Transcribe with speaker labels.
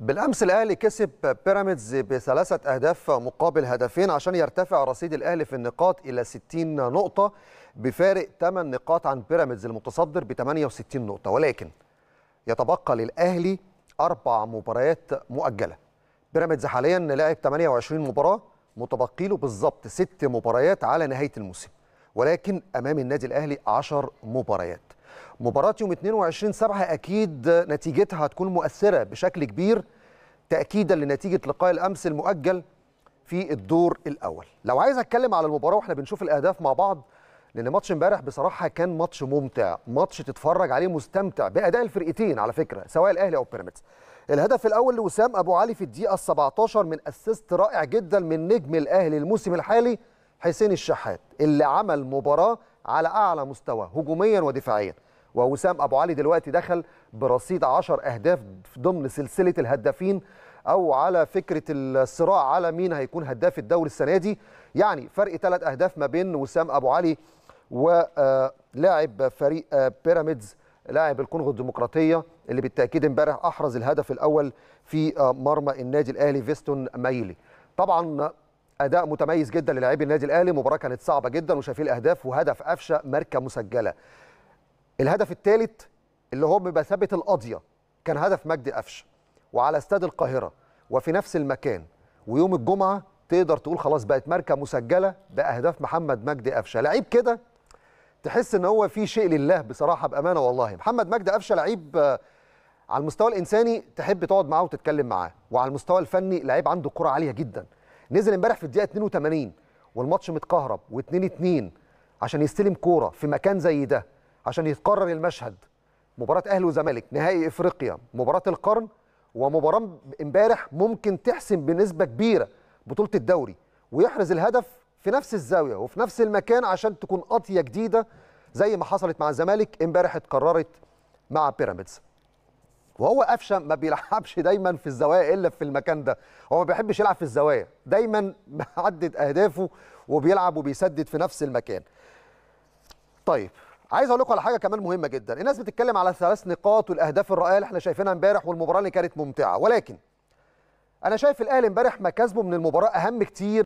Speaker 1: بالامس الاهلي كسب بيراميدز بثلاثه اهداف مقابل هدفين عشان يرتفع رصيد الاهلي في النقاط الى 60 نقطه بفارق 8 نقاط عن بيراميدز المتصدر ب 68 نقطه ولكن يتبقى للاهلي اربع مباريات مؤجله بيراميدز حاليا لاعب 28 مباراه متبقي له بالظبط ست مباريات على نهايه الموسم ولكن امام النادي الاهلي 10 مباريات مباراة يوم 22 7 أكيد نتيجتها هتكون مؤثرة بشكل كبير تأكيدا لنتيجة لقاء الأمس المؤجل في الدور الأول لو عايز أتكلم على المباراة وإحنا بنشوف الأهداف مع بعض لأن ماتش امبارح بصراحة كان ماتش ممتع ماتش تتفرج عليه مستمتع بأداء الفرقتين على فكرة سواء الأهلي أو بيراميدز الهدف الأول لوسام أبو علي في الدقيقة 17 من أسيست رائع جدا من نجم الأهلي الموسم الحالي حسين الشحات اللي عمل مباراة على أعلى مستوى هجوميا ودفاعيا ووسام ابو علي دلوقتي دخل برصيد 10 اهداف ضمن سلسله الهدافين او على فكره الصراع على مين هيكون هداف الدوري السنه دي يعني فرق ثلاث اهداف ما بين وسام ابو علي ولاعب آه، فريق آه، بيراميدز لاعب الكونغو الديمقراطيه اللي بالتاكيد امبارح احرز الهدف الاول في آه، مرمى النادي الاهلي فيستون مايلي طبعا اداء متميز جدا للاعبي النادي الاهلي مباراه كانت صعبه جدا وشايفين الاهداف وهدف قفشه ماركه مسجله الهدف الثالث اللي هو بيبقى ثابت القضيه كان هدف مجدي قفشه وعلى استاد القاهره وفي نفس المكان ويوم الجمعه تقدر تقول خلاص بقت ماركه مسجله باهداف محمد مجدي قفشه لعيب كده تحس ان هو في شيء لله بصراحه بامانه والله محمد مجدي قفشه لعيب آه، على المستوى الانساني تحب تقعد معاه وتتكلم معاه وعلى المستوى الفني لعيب عنده كره عاليه جدا نزل امبارح في الدقيقه 82 والماتش متكهرب و2 2 عشان يستلم كوره في مكان زي ده عشان يتكرر المشهد مباراة أهلي وزمالك نهائي إفريقيا مباراة القرن ومباراة امبارح ممكن تحسم بنسبة كبيرة بطولة الدوري ويحرز الهدف في نفس الزاوية وفي نفس المكان عشان تكون قطية جديدة زي ما حصلت مع الزمالك امبارح اتكررت مع بيراميدز وهو قفشه ما بيلعبش دايما في الزوايا الا في المكان ده هو ما بيحبش يلعب في الزوايا دايما محدد اهدافه وبيلعب وبيسدد في نفس المكان طيب عايز اقول لكم على حاجه كمان مهمه جدا الناس بتتكلم على الثلاث نقاط والاهداف الرائعه اللي احنا شايفينها امبارح والمباراه اللي كانت ممتعه ولكن انا شايف الاهلي امبارح مكاسبه من المباراه اهم كتير